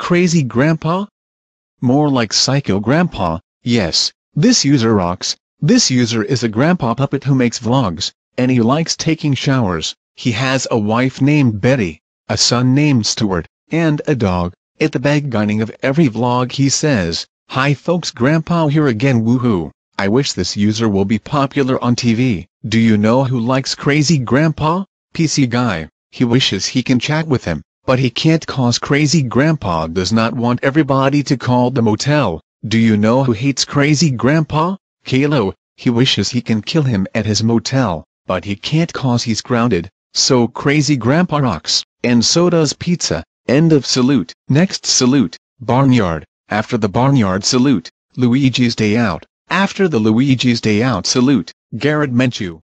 Crazy Grandpa? More like Psycho Grandpa, yes. This user rocks. This user is a grandpa puppet who makes vlogs, and he likes taking showers. He has a wife named Betty, a son named Stuart, and a dog. At the beginning of every vlog he says, Hi folks Grandpa here again woohoo. I wish this user will be popular on TV. Do you know who likes Crazy Grandpa? PC Guy. He wishes he can chat with him but he can't cause Crazy Grandpa does not want everybody to call the motel. Do you know who hates Crazy Grandpa? Kalo, he wishes he can kill him at his motel, but he can't cause he's grounded, so Crazy Grandpa rocks, and so does pizza. End of salute. Next salute, barnyard. After the barnyard salute, Luigi's Day Out. After the Luigi's Day Out salute, Garrett Menchu.